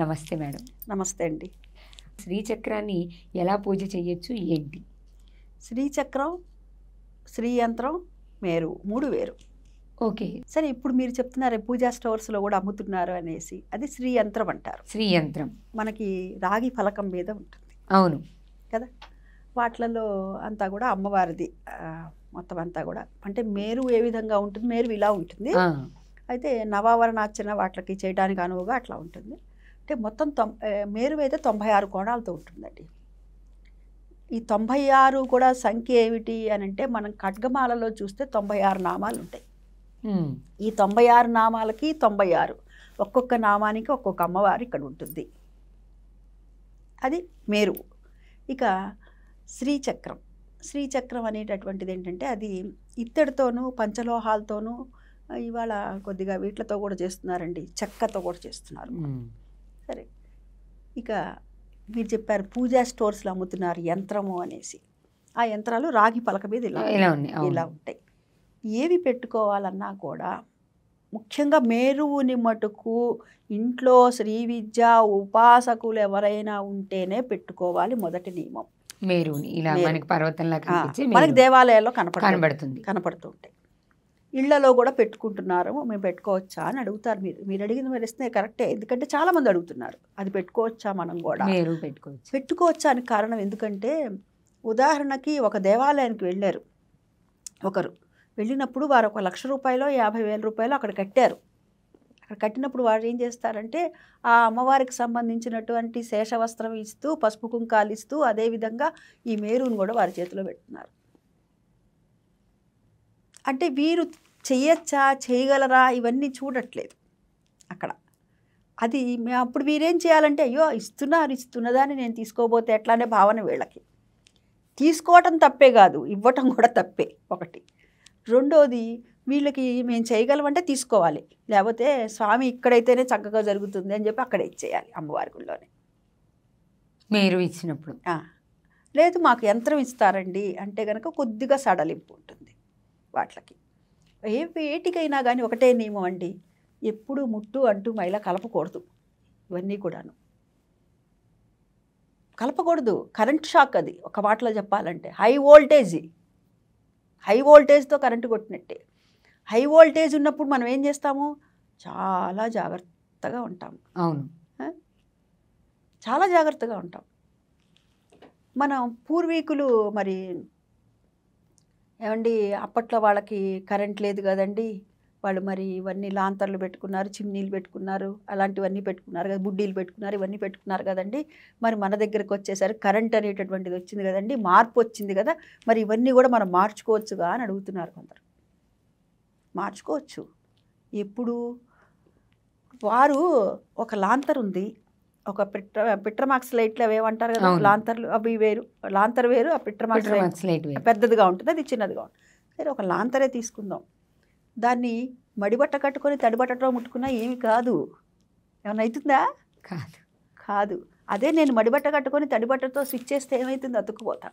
నమస్తే మేడం నమస్తే అండి శ్రీచక్రాన్ని ఎలా పూజ చేయొచ్చు ఏంటి శ్రీచక్రం శ్రీయంత్రం మేరు మూడు వేరు ఓకే సరే ఇప్పుడు మీరు చెప్తున్నారు పూజా స్టోర్స్లో కూడా అమ్ముతున్నారు అనేసి అది శ్రీయంత్రం అంటారు శ్రీయంత్రం మనకి రాగి ఫలకం మీద ఉంటుంది అవును కదా వాటిలలో అంతా కూడా అమ్మవారిది మొత్తం అంతా కూడా అంటే మేరు ఏ విధంగా ఉంటుంది మేరు ఇలా ఉంటుంది అయితే నవావరణాచరణ వాటికి చేయడానికి అనువుగా అట్లా ఉంటుంది అంటే మొత్తం తొం మేరువైతే తొంభై ఆరు కోణాలతో ఉంటుందండి ఈ తొంభై ఆరు కూడా సంఖ్య ఏమిటి అని అంటే మనం ఖడ్గమాలలో చూస్తే తొంభై ఆరు నామాలు ఉంటాయి ఈ తొంభై ఆరు నామాలకి తొంభై ఆరు ఒక్కొక్క నామానికి ఒక్కొక్క అమ్మవారు ఇక్కడ ఉంటుంది అది మేరు ఇక శ్రీచక్రం శ్రీచక్రం అనేటటువంటిది ఏంటంటే అది ఇత్తడితోనూ పంచలోహాలతోనూ ఇవాళ కొద్దిగా వీటితో కూడా చేస్తున్నారండి చెక్కతో కూడా చేస్తున్నారు సరే ఇక మీరు చెప్పారు పూజా స్టోర్స్లో అమ్ముతున్నారు యంత్రము అనేసి ఆ యంత్రాలు రాగి పలక మీద ఇలా ఇలా ఉంటాయి ఏవి పెట్టుకోవాలన్నా కూడా ముఖ్యంగా మేరువుని మటుకు ఇంట్లో శ్రీ విద్య ఉపాసకులు ఎవరైనా ఉంటేనే పెట్టుకోవాలి మొదటి నియమం మేరువుని ఇలా మనకి పర్వతంలో మనకి దేవాలయాల్లో కనపడుతుంది కనపడుతుంది కనపడుతుంటాయి ఇళ్లలో కూడా పెట్టుకుంటున్నారు మేము పెట్టుకోవచ్చా అని అడుగుతారు మీరు మీరు అడిగిన మీరు ఇస్తే కరెక్టే ఎందుకంటే చాలామంది అడుగుతున్నారు అది పెట్టుకోవచ్చా మనం కూడా పెట్టుకోవచ్చు పెట్టుకోవచ్చా అని కారణం ఎందుకంటే ఉదాహరణకి ఒక దేవాలయానికి వెళ్ళారు ఒకరు వెళ్ళినప్పుడు వారు ఒక లక్ష రూపాయలు యాభై వేల రూపాయలు అక్కడ కట్టారు అక్కడ కట్టినప్పుడు వారు ఏం చేస్తారంటే ఆ అమ్మవారికి సంబంధించినటువంటి శేషవస్త్రం ఇస్తూ పసుపు కుంకాలు ఇస్తూ అదేవిధంగా ఈ మేరును కూడా వారి చేతిలో పెడుతున్నారు అంటే వీరు చేయొచ్చా చేయగలరా ఇవన్నీ చూడట్లేదు అక్కడ అది అప్పుడు వీరేం చేయాలంటే అయ్యో ఇస్తున్నారు ఇస్తున్నదాన్ని నేను తీసుకోబోతే ఎట్లానే భావన వీళ్ళకి తీసుకోవటం తప్పే కాదు ఇవ్వటం కూడా తప్పే ఒకటి రెండోది వీళ్ళకి మేము చేయగలమంటే తీసుకోవాలి లేకపోతే స్వామి ఇక్కడైతేనే చక్కగా జరుగుతుంది అని చెప్పి అక్కడ ఇచ్చేయాలి అమ్మవారి గుళ్ళోనే మీరు ఇచ్చినప్పుడు లేదు మాకు యంత్రం ఇస్తారండి అంటే కనుక కొద్దిగా సడలింపు ఉంటుంది వాటికి ఏ వేటికైనా కానీ ఒకటే నియమం అండి ఎప్పుడు ముట్టు అంటూ మైలా కలపకూడదు ఇవన్నీ కూడాను కలపకూడదు కరెంట్ షాక్ అది ఒక మాటలో చెప్పాలంటే హై వోల్టేజ్ హై వోల్టేజ్తో కరెంటు కొట్టినట్టే హై వోల్టేజ్ ఉన్నప్పుడు మనం ఏం చేస్తాము చాలా జాగ్రత్తగా ఉంటాము అవును చాలా జాగ్రత్తగా ఉంటాం మనం పూర్వీకులు మరి ఏమండి అప్పట్లో వాళ్ళకి కరెంట్ లేదు కదండి వాళ్ళు మరి ఇవన్నీ లాంతర్లు పెట్టుకున్నారు చిమ్నీలు పెట్టుకున్నారు అలాంటివన్నీ పెట్టుకున్నారు కదా బుడ్డీలు పెట్టుకున్నారు ఇవన్నీ పెట్టుకున్నారు కదండి మరి మన దగ్గరకు వచ్చేసరికి కరెంట్ అనేటటువంటిది వచ్చింది కదండి మార్పు వచ్చింది కదా మరి ఇవన్నీ కూడా మనం మార్చుకోవచ్చుగా అని అడుగుతున్నారు కొందరు మార్చుకోవచ్చు ఎప్పుడు వారు ఒక లాంతర్ ఉంది ఒక పిట్ర పిట్రమాక్స్ లైట్లు అవి ఏమంటారు కదా లాంతర్లు అవి వేరు లాంతర్ వేరు ఆ పిట్రమాక్స్ లైట్ పెద్దదిగా ఉంటుంది అది చిన్నదిగా ఉంటుంది సరే ఒక లాంతరే తీసుకుందాం దాన్ని మడిబట్ట కట్టుకొని తడిబట్టలో ముట్టుకున్నా ఏమి కాదు ఏమైనా అవుతుందా కాదు కాదు అదే నేను మడిబట్ట కట్టుకొని తడిబట్టతో స్విచ్ చేస్తే ఏమైతుంది అతుక్కుపోతా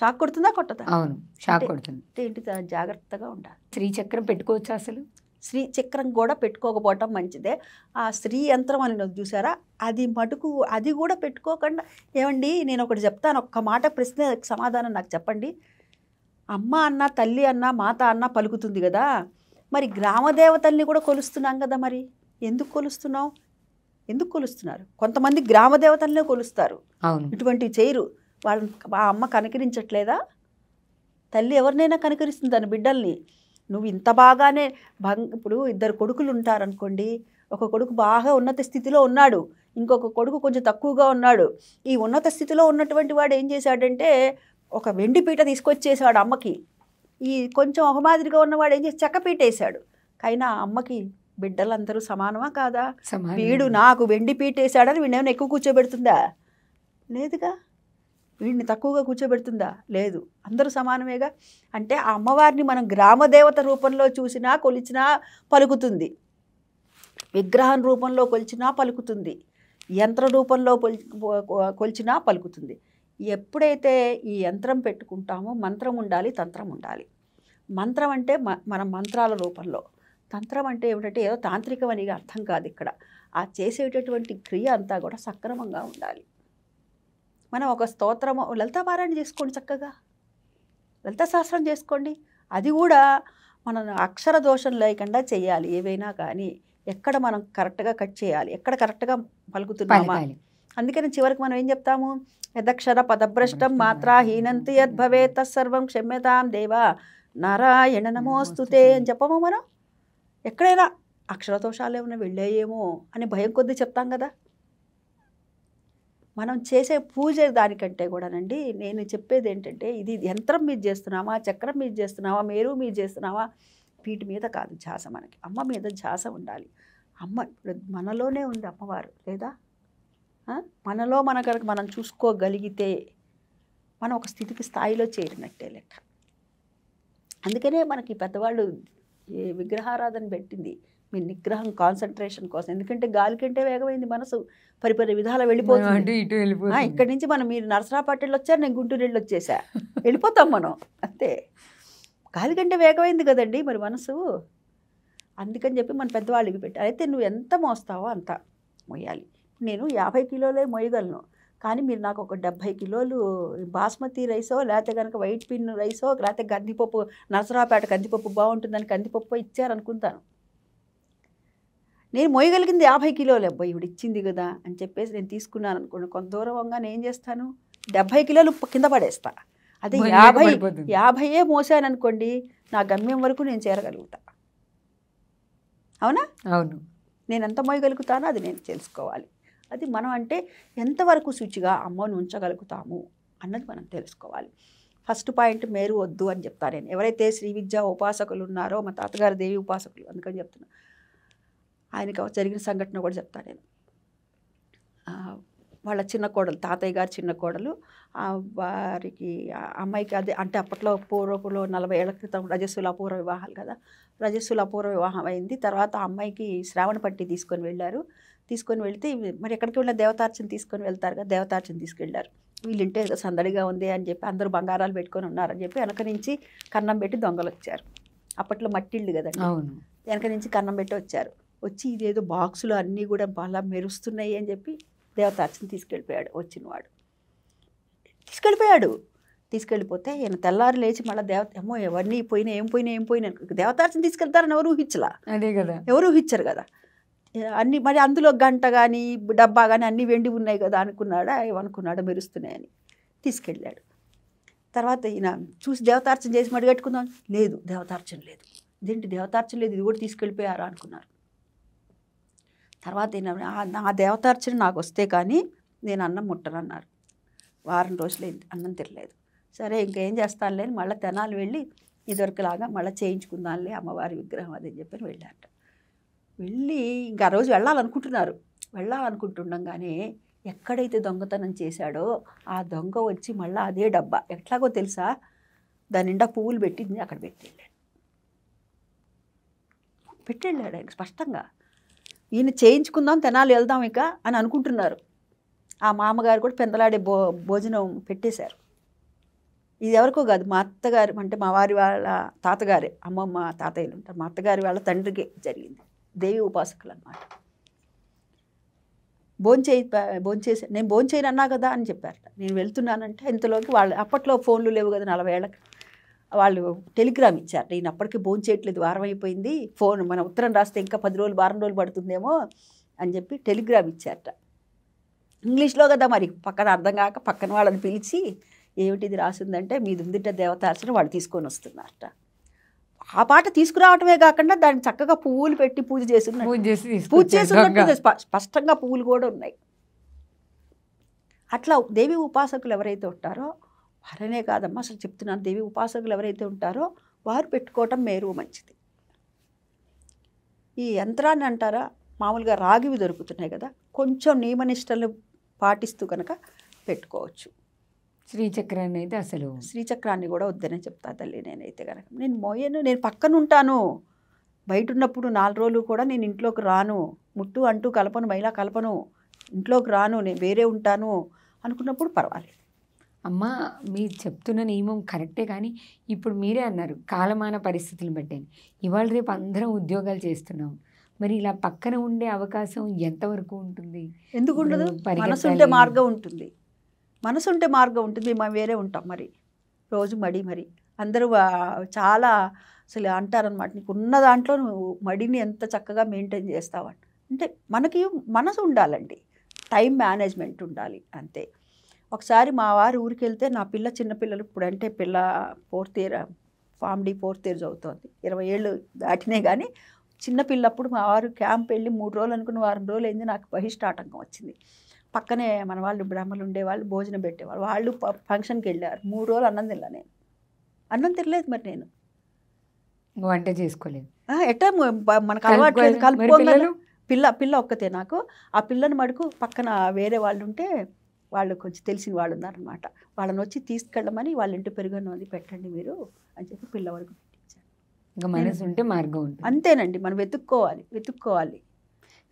షాక్ కొడుతుందా కొట్టదా అవును షాక్ కొడుతుంది ఏంటి జాగ్రత్తగా ఉండాలి శ్రీచక్రం చక్రం పెట్టుకోవచ్చా అసలు శ్రీ చక్రం కూడా పెట్టుకోకపోవటం మంచిదే ఆ స్త్రీ యంత్రం అని చూసారా అది మటుకు అది కూడా పెట్టుకోకుండా ఏమండి నేను ఒకటి చెప్తాను ఒక్క మాట ప్రశ్న సమాధానం నాకు చెప్పండి అమ్మ అన్న తల్లి అన్న మాత అన్న పలుకుతుంది కదా మరి గ్రామదేవతల్ని కూడా కొలుస్తున్నాం కదా మరి ఎందుకు కొలుస్తున్నావు ఎందుకు కొలుస్తున్నారు కొంతమంది గ్రామదేవతలనే కొలుస్తారు ఇటువంటివి చేయరు వాళ్ళని ఆ అమ్మ కనకరించట్లేదా తల్లి ఎవరినైనా కనకరిస్తుంది తన బిడ్డల్ని నువ్వు ఇంత బాగానే భంగ ఇప్పుడు ఇద్దరు కొడుకులు ఉంటారనుకోండి ఒక కొడుకు బాగా ఉన్నత స్థితిలో ఉన్నాడు ఇంకొక కొడుకు కొంచెం తక్కువగా ఉన్నాడు ఈ ఉన్నత స్థితిలో ఉన్నటువంటి వాడు ఏం చేశాడంటే ఒక వెండి పీట తీసుకొచ్చేసాడు అమ్మకి ఈ కొంచెం ఒక మాదిరిగా ఉన్నవాడు ఏం చేసి చెక్క పీట వేసాడు అమ్మకి బిడ్డలందరూ సమానమా కాదా వీడు నాకు వెండి పీట వేసాడని వీడేమైనా ఎక్కువ కూర్చోబెడుతుందా లేదుగా వీడిని తక్కువగా కూర్చోబెడుతుందా లేదు అందరూ సమానమేగా అంటే ఆ అమ్మవారిని మనం గ్రామదేవత రూపంలో చూసినా కొలిచినా పలుకుతుంది విగ్రహం రూపంలో కొలిచినా పలుకుతుంది యంత్ర రూపంలో కొలిచినా పలుకుతుంది ఎప్పుడైతే ఈ యంత్రం పెట్టుకుంటామో మంత్రం ఉండాలి తంత్రం ఉండాలి మంత్రం అంటే మన మంత్రాల రూపంలో తంత్రం అంటే ఏమిటంటే ఏదో తాంత్రికమనిగా అర్థం కాదు ఇక్కడ ఆ చేసేటటువంటి క్రియ అంతా కూడా సక్రమంగా ఉండాలి మనం ఒక స్తోత్రము లలితాపారాయణ చేసుకోండి చక్కగా లలిత సహస్రం చేసుకోండి అది కూడా మనం అక్షర దోషం లేకుండా చేయాలి ఏవైనా కానీ ఎక్కడ మనం కరెక్ట్గా కట్ చేయాలి ఎక్కడ కరెక్ట్గా పలుకుతున్నామా అందుకని చివరికి మనం ఏం చెప్తాము యదక్షర పదభ్రష్టం మాత్రా హీనంతి యద్భవే తత్సర్వం క్షమ్యతాం దేవా నారాయణ నమోస్తుతే అని చెప్పము మనం ఎక్కడైనా అక్షరదోషాలు ఏమైనా వెళ్ళాయేమో అని భయం కొద్దీ చెప్తాం కదా మనం చేసే పూజ దానికంటే కూడానండి నేను చెప్పేది ఏంటంటే ఇది యంత్రం మీద చేస్తున్నావా చక్రం మీద చేస్తున్నావా మేరు మీద చేస్తున్నావా వీటి మీద కాదు ఝాస మనకి అమ్మ మీద ఝాస ఉండాలి అమ్మ మనలోనే ఉంది అమ్మవారు లేదా మనలో మన కనుక మనం చూసుకోగలిగితే మనం ఒక స్థితికి స్థాయిలో చేరినట్టే లెక్క అందుకనే మనకి పెద్దవాళ్ళు విగ్రహారాధన పెట్టింది మీ నిగ్రహం కాన్సన్ట్రేషన్ కోసం ఎందుకంటే గాలి కంటే వేగమైంది మనసు పరిపరి విధాలు వెళ్ళిపోతుంది ఇక్కడి నుంచి మనం మీరు నరసరాపేటలో వచ్చారు నేను గుంటూరు వెళ్ళి వచ్చేసా వెళ్ళిపోతాం మనం అంతే గాలి కంటే వేగమైంది కదండి మరి మనసు అందుకని చెప్పి మన పెద్దవాళ్ళకి పెట్టారు అయితే నువ్వు ఎంత మోస్తావో అంత మోయాలి నేను యాభై కిలోలే మోయగలను కానీ మీరు నాకు ఒక డెబ్భై కిలోలు బాస్మతి రైసో లేకపోతే కనుక వైట్ పిన్ రైసో లేకపోతే కందిపప్పు నరసరాపేట కందిపప్పు బాగుంటుందని కందిపప్పు ఇచ్చారనుకుంటాను నేను మోయగలిగింది యాభై కిలోలు అబ్బాయి ఇప్పుడు ఇచ్చింది కదా అని చెప్పేసి నేను తీసుకున్నాను అనుకోండి కొంత దూరంగా నేను ఏం చేస్తాను డెబ్బై కిలోలు కింద పడేస్తా అదే యాభై యాభైయే మోసాను అనుకోండి నా గమ్యం వరకు నేను చేరగలుగుతా అవునా అవును నేను ఎంత మోయగలుగుతానో అది నేను తెలుసుకోవాలి అది మనం అంటే ఎంతవరకు శుచిగా అమ్మను ఉంచగలుగుతాము అన్నది మనం తెలుసుకోవాలి ఫస్ట్ పాయింట్ మేరు వద్దు అని చెప్తాను నేను ఎవరైతే శ్రీ విద్య ఉపాసకులు ఉన్నారో మా తాతగారి దేవి ఉపాసకులు అందుకని చెప్తున్నాను ఆయనకు జరిగిన సంఘటన కూడా చెప్తాను నేను వాళ్ళ చిన్న కోడలు తాతయ్య గారు చిన్న కోడలు వారికి అమ్మాయికి అదే అంటే అప్పట్లో పూర్వపులో నలభై ఏళ్ల క్రితం రజస్సుల అపూర్వ వివాహాలు కదా రజస్సుల అపూర్వ వివాహం అయింది తర్వాత అమ్మాయికి శ్రావణ పట్టి తీసుకొని వెళ్ళారు తీసుకొని వెళితే మరి ఎక్కడికి వెళ్ళిన దేవతార్చన తీసుకొని వెళ్తారు కదా దేవతార్చన తీసుకెళ్ళారు వీళ్ళింటే ఏదో సందడిగా ఉంది అని చెప్పి అందరూ బంగారాలు పెట్టుకొని ఉన్నారని చెప్పి వెనక నుంచి కన్నం పెట్టి దొంగలు వచ్చారు అప్పట్లో మట్టిళ్ళు కదండి వెనక నుంచి కన్నం పెట్టి వచ్చారు వచ్చి ఇదేదో బాక్సులు అన్నీ కూడా బాగా మెరుస్తున్నాయి అని చెప్పి దేవత అర్చన తీసుకెళ్ళిపోయాడు వచ్చినవాడు తీసుకెళ్ళిపోయాడు తీసుకెళ్ళిపోతే ఈయన తెల్లారు లేచి మళ్ళీ దేవత ఏమో ఎవరిని పోయినా ఏం పోయినా ఏం పోయినా దేవతార్చన తీసుకెళ్తారని ఎవరు ఊహించలా అదే కదా ఎవరు ఊహించరు కదా అన్ని మరి అందులో గంట కానీ డబ్బా కానీ అన్నీ వెండి ఉన్నాయి కదా అనుకున్నాడా ఏమనుకున్నాడా మెరుస్తున్నాయని తీసుకెళ్ళాడు తర్వాత ఈయన చూసి దేవతార్చన చేసి మడిగట్టుకుందాం లేదు దేవతార్చన లేదు ఇదేంటి దేవతార్చన లేదు ఇది కూడా తీసుకెళ్ళిపోయారా అనుకున్నారు తర్వాత నా దేవతార్చన నాకు వస్తే కానీ నేను అన్నం ముట్టనన్నారు వారం రోజులు అన్నం తినలేదు సరే ఇంకేం చేస్తాను లేని మళ్ళీ తెనాలు వెళ్ళి ఇదివరకులాగా మళ్ళీ చేయించుకుందాంలే అమ్మవారి విగ్రహం అది అని చెప్పి వెళ్ళాట వెళ్ళి ఇంకా రోజు వెళ్ళాలనుకుంటున్నారు వెళ్ళాలనుకుంటుండగానే ఎక్కడైతే దొంగతనం చేశాడో ఆ దొంగ వచ్చి మళ్ళీ అదే డబ్బా ఎట్లాగో తెలుసా దాని నిండా పువ్వులు పెట్టింది అక్కడ పెట్టి వెళ్ళాడు పెట్టి వెళ్ళాడు ఆయన స్పష్టంగా ఈయన చేయించుకుందాం తెనాలి వెళ్దాం ఇక అని అనుకుంటున్నారు ఆ మామగారు కూడా పెందలాడే భో భోజనం పెట్టేశారు ఇది ఎవరికో కాదు మా అత్తగారు అంటే మా వారి వాళ్ళ తాతగారే అమ్మమ్మ తాతయ్యలు ఉంటారు మా అత్తగారి వాళ్ళ తండ్రికి జరిగింది దేవి ఉపాసకులు అనమాట భోంచేయి భోంచేసి నేను భోంచేయను అన్నా కదా అని చెప్పారట నేను వెళ్తున్నానంటే ఇంతలోకి వాళ్ళు అప్పట్లో ఫోన్లు లేవు కదా నలభై ఏళ్ళకి వాళ్ళు టెలిగ్రామ్ ఇచ్చారు నేను అప్పటికి భోజనం చేయట్లేదు వారం అయిపోయింది ఫోన్ మన ఉత్తరం రాస్తే ఇంకా పది రోజులు వారం రోజులు పడుతుందేమో అని చెప్పి టెలిగ్రామ్ ఇచ్చారట ఇంగ్లీష్లో కదా మరి పక్కన అర్థం కాక పక్కన వాళ్ళని పిలిచి ఏమిటిది రాసిందంటే మీది దేవత దేవతార్చన వాళ్ళు తీసుకొని వస్తున్నారట ఆ పాట తీసుకురావటమే కాకుండా దాన్ని చక్కగా పువ్వులు పెట్టి పూజ చేసి పూజ చేసి స్పష్టంగా పువ్వులు కూడా ఉన్నాయి అట్లా దేవి ఉపాసకులు ఎవరైతే ఉంటారో వరనే కాదమ్మా అసలు చెప్తున్నాను దేవి ఉపాసకులు ఎవరైతే ఉంటారో వారు పెట్టుకోవటం మేరు మంచిది ఈ యంత్రాన్ని అంటారా మామూలుగా రాగివి దొరుకుతున్నాయి కదా కొంచెం నియమనిష్టలు పాటిస్తూ కనుక పెట్టుకోవచ్చు శ్రీచక్రాన్ని అయితే అసలు శ్రీచక్రాన్ని కూడా వద్దనే చెప్తా తల్లి నేనైతే కనుక నేను మోయను నేను పక్కన ఉంటాను బయట ఉన్నప్పుడు నాలుగు రోజులు కూడా నేను ఇంట్లోకి రాను ముట్టు అంటూ కలపను మహిళా కలపను ఇంట్లోకి రాను నేను వేరే ఉంటాను అనుకున్నప్పుడు పర్వాలేదు అమ్మ మీరు చెప్తున్న నియమం కరెక్టే కానీ ఇప్పుడు మీరే అన్నారు కాలమాన పరిస్థితులు బట్టే ఇవాళ రేపు అందరం ఉద్యోగాలు చేస్తున్నాం మరి ఇలా పక్కన ఉండే అవకాశం ఎంతవరకు ఉంటుంది ఎందుకు ఉండదు మనసు ఉంటే మార్గం ఉంటుంది మనసు ఉంటే మార్గం ఉంటుంది మేము వేరే ఉంటాం మరి రోజు మడి మరి అందరూ చాలా అసలు అంటారనమాట నీకు ఉన్న దాంట్లో నువ్వు మడిని ఎంత చక్కగా మెయింటైన్ చేస్తావని అంటే మనకి మనసు ఉండాలండి టైం మేనేజ్మెంట్ ఉండాలి అంతే ఒకసారి మా వారు ఊరికి వెళ్తే నా పిల్ల చిన్నపిల్లలు ఇప్పుడంటే పిల్ల ఫోర్త్ ఇయర్ ఫామ్ ఫోర్త్ ఇయర్ చదువుతోంది ఇరవై ఏళ్ళు దాటినే కానీ చిన్నపిల్లప్పుడు మా వారు క్యాంప్ వెళ్ళి మూడు రోజులు అనుకున్న వారం రోజులు అయింది నాకు బహిష్ట ఆటంకం వచ్చింది పక్కనే మన వాళ్ళు బ్రహ్మలు ఉండేవాళ్ళు భోజనం పెట్టేవాళ్ళు వాళ్ళు ఫంక్షన్కి వెళ్ళారు మూడు రోజులు అన్నం తినలే నేను అన్నం తినలేదు మరి నేను వంట చేసుకోలేదు ఎట్టా మనకు అలవాటు పిల్ల పిల్ల ఒక్కతే నాకు ఆ పిల్లని మడుకు పక్కన వేరే వాళ్ళు ఉంటే వాళ్ళు కొంచెం తెలిసిన వాళ్ళు ఉన్నారనమాట వాళ్ళని వచ్చి తీసుకెళ్ళమని వాళ్ళ ఇంటి పెరుగన్నది పెట్టండి మీరు అని చెప్పి పిల్లవాడికి వరకు మనసు ఉంటే మార్గం ఉంటుంది అంతేనండి మనం వెతుక్కోవాలి వెతుక్కోవాలి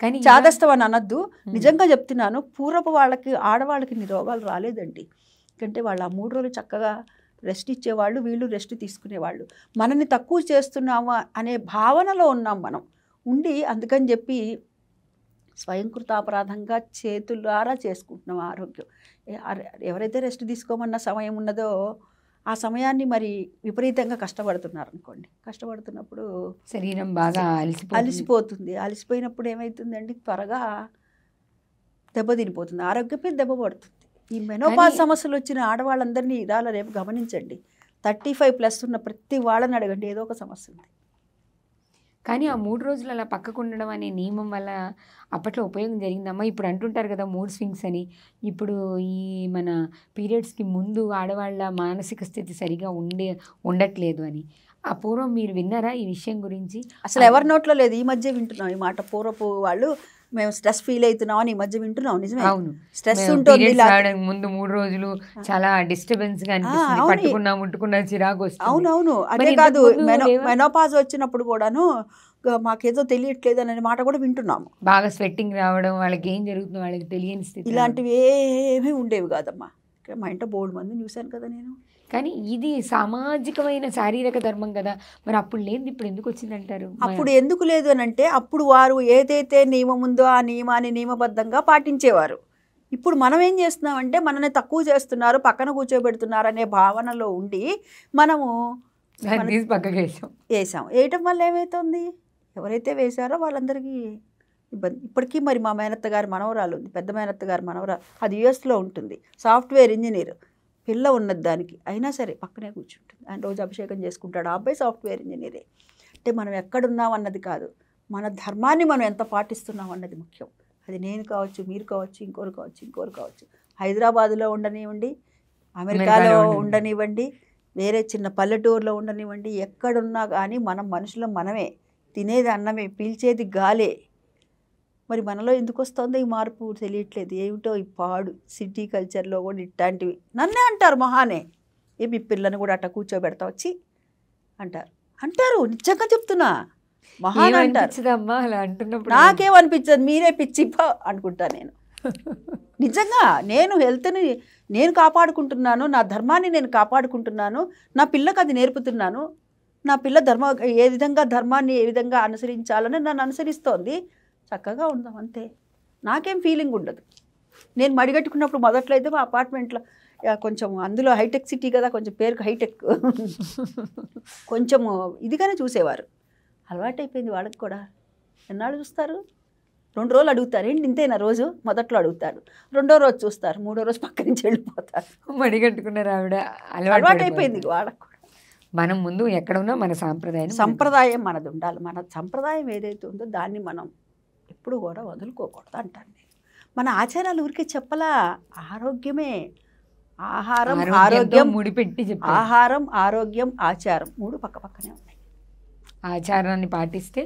కానీ చాదస్తవని అనొద్దు నిజంగా చెప్తున్నాను పూర్వపు వాళ్ళకి ఆడవాళ్ళకి ఇన్ని రోగాలు రాలేదండి ఎందుకంటే వాళ్ళు ఆ మూడు రోజులు చక్కగా రెస్ట్ ఇచ్చేవాళ్ళు వీళ్ళు రెస్ట్ తీసుకునేవాళ్ళు మనల్ని తక్కువ చేస్తున్నామా అనే భావనలో ఉన్నాం మనం ఉండి అందుకని చెప్పి స్వయంకృత అపరాధంగా చేతుల ద్వారా చేసుకుంటున్నాం ఆరోగ్యం ఎవరైతే రెస్ట్ తీసుకోమన్న సమయం ఉన్నదో ఆ సమయాన్ని మరి విపరీతంగా కష్టపడుతున్నారు అనుకోండి కష్టపడుతున్నప్పుడు శరీరం బాగా అలిసి అలసిపోతుంది అలసిపోయినప్పుడు ఏమవుతుందండి త్వరగా దెబ్బతినిపోతుంది ఆరోగ్యమే దెబ్బ పడుతుంది ఈ మెనోపా సమస్యలు వచ్చిన ఆడవాళ్ళందరినీ ఇదాల రేపు గమనించండి థర్టీ ఫైవ్ ప్లస్ ఉన్న ప్రతి వాళ్ళని అడగండి ఏదో ఒక సమస్య ఉంది కానీ ఆ మూడు రోజులు అలా పక్కకు ఉండడం అనే నియమం వల్ల అప్పట్లో ఉపయోగం జరిగిందమ్మా ఇప్పుడు అంటుంటారు కదా మూడ్ స్వింగ్స్ అని ఇప్పుడు ఈ మన పీరియడ్స్కి ముందు ఆడవాళ్ళ మానసిక స్థితి సరిగా ఉండే ఉండట్లేదు అని ఆ పూర్వం మీరు విన్నారా ఈ విషయం గురించి అసలు ఎవరి నోట్లో లేదు ఈ మధ్య వింటున్నాం ఈ మాట పూర్వపు వాళ్ళు మేము స్ట్రెస్ ఫీల్ అవుతున్నాం ఈ మధ్య వింటున్నాం నిజమే అవును స్ట్రెస్ ఉంటుంది ముందు మూడు రోజులు చాలా డిస్టర్బెన్స్ గా పట్టుకున్నా ముట్టుకున్నా చిరాకు అవునవును అదే కాదు మెనోపాజ్ వచ్చినప్పుడు కూడాను మాకేదో తెలియట్లేదు అనే మాట కూడా వింటున్నాము బాగా స్వెట్టింగ్ రావడం వాళ్ళకి ఏం జరుగుతుందో వాళ్ళకి తెలియని స్థితి ఇలాంటివి ఏమీ ఉండేవి కాదమ్మా ఇక్కడ మా ఇంట్లో బోర్డు మంది చూశాను కదా నేను కానీ ఇది సామాజికమైన శారీరక ధర్మం కదా మరి అప్పుడు లేదు ఇప్పుడు ఎందుకు వచ్చిందంటారు అప్పుడు ఎందుకు లేదు అని అంటే అప్పుడు వారు ఏదైతే నియమం ఉందో ఆ నియమాన్ని నియమబద్ధంగా పాటించేవారు ఇప్పుడు మనం ఏం చేస్తున్నామంటే మనల్ని తక్కువ చేస్తున్నారు పక్కన కూర్చోబెడుతున్నారు అనే భావనలో ఉండి మనము వేసాం వేసాం వేయటం వల్ల ఏమవుతుంది ఎవరైతే వేశారో వాళ్ళందరికీ ఇబ్బంది ఇప్పటికీ మరి మా మేనత్త గారి మనవరాలు ఉంది పెద్ద మేనత్త గారి మనవరాలు అది యుఎస్లో ఉంటుంది సాఫ్ట్వేర్ ఇంజనీర్ పిల్ల ఉన్నది దానికి అయినా సరే పక్కనే కూర్చుంటుంది ఆయన రోజు అభిషేకం చేసుకుంటాడు ఆ అబ్బాయి సాఫ్ట్వేర్ ఇంజనీరే అంటే మనం ఎక్కడున్నాం అన్నది కాదు మన ధర్మాన్ని మనం ఎంత పాటిస్తున్నాం అన్నది ముఖ్యం అది నేను కావచ్చు మీరు కావచ్చు ఇంకోరు కావచ్చు ఇంకోరు కావచ్చు హైదరాబాదులో ఉండనివ్వండి అమెరికాలో ఉండనివ్వండి వేరే చిన్న పల్లెటూరులో ఉండనివ్వండి ఎక్కడున్నా కానీ మనం మనుషులు మనమే తినేది అన్నమే పీల్చేది గాలే మరి మనలో ఎందుకు వస్తుంది ఈ మార్పు తెలియట్లేదు ఏమిటో ఈ పాడు సిటీ కల్చర్లో కూడా ఇట్లాంటివి నన్నే అంటారు మహానే ఏ మీ పిల్లని కూడా అట్ట కూర్చోబెడతా వచ్చి అంటారు అంటారు నిజంగా చెప్తున్నా మహాన్ అంటారుదమ్మా నాకేమనిపించదు మీరే పిచ్చి అనుకుంటా నేను నిజంగా నేను హెల్త్ని నేను కాపాడుకుంటున్నాను నా ధర్మాన్ని నేను కాపాడుకుంటున్నాను నా పిల్లకు అది నేర్పుతున్నాను నా పిల్ల ధర్మ ఏ విధంగా ధర్మాన్ని ఏ విధంగా అనుసరించాలని నన్ను అనుసరిస్తోంది చక్కగా ఉందాం అంతే నాకేం ఫీలింగ్ ఉండదు నేను మడిగట్టుకున్నప్పుడు మొదట్లో అయితే మా అపార్ట్మెంట్లో కొంచెం అందులో హైటెక్ సిటీ కదా కొంచెం పేరుకు హైటెక్ కొంచెము ఇదిగానే చూసేవారు అలవాటైపోయింది వాళ్ళకి కూడా ఎన్నాళ్ళు చూస్తారు రెండు రోజులు అడుగుతారు ఏంటి ఇంతేనా రోజు మొదట్లో అడుగుతారు రెండో రోజు చూస్తారు మూడో రోజు పక్క నుంచి వెళ్ళిపోతారు మడిగట్టుకున్నారు ఆవిడ అలవాటైపోయింది వాళ్ళకు కూడా మనం ముందు ఎక్కడ ఉన్నా మన సాంప్రదాయం సంప్రదాయం మనది ఉండాలి మన సంప్రదాయం ఏదైతే ఉందో దాన్ని మనం ఎప్పుడు కూడా వదులుకోకూడదు అంటాను మన ఆచారాలు ఊరికే చెప్పలా ఆరోగ్యమే ఆహారం ఆరోగ్యం ముడిపెట్టి ఆహారం ఆరోగ్యం ఆచారం మూడు పక్క పక్కనే ఉన్నాయి ఆచారాన్ని పాటిస్తే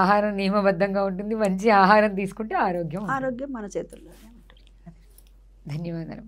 ఆహారం నియమబద్ధంగా ఉంటుంది మంచి ఆహారం తీసుకుంటే ఆరోగ్యం ఆరోగ్యం మన చేతుల్లోనే ఉంటుంది ధన్యవాదాలు